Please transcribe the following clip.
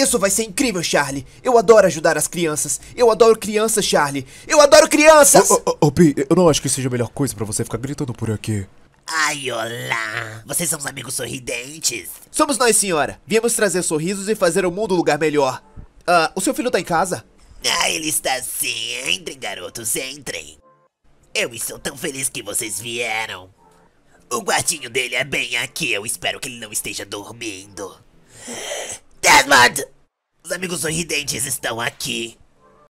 Isso vai ser incrível, Charlie. Eu adoro ajudar as crianças. Eu adoro crianças, Charlie. Eu adoro crianças! Ô, oh, oh, oh, eu não acho que seja a melhor coisa para você ficar gritando por aqui. Ai, olá! Vocês são os amigos sorridentes? Somos nós, senhora. Viemos trazer sorrisos e fazer o mundo um lugar melhor. Ah, o seu filho tá em casa? Ah, ele está sim. Entrem, garotos, entrem. Eu estou tão feliz que vocês vieram. O guardinho dele é bem aqui. Eu espero que ele não esteja dormindo. Os amigos sorridentes estão aqui.